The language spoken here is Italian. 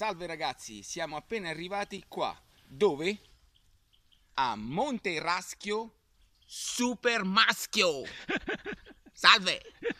Salve ragazzi, siamo appena arrivati qua. Dove? A Monte Raschio Super Maschio. Salve!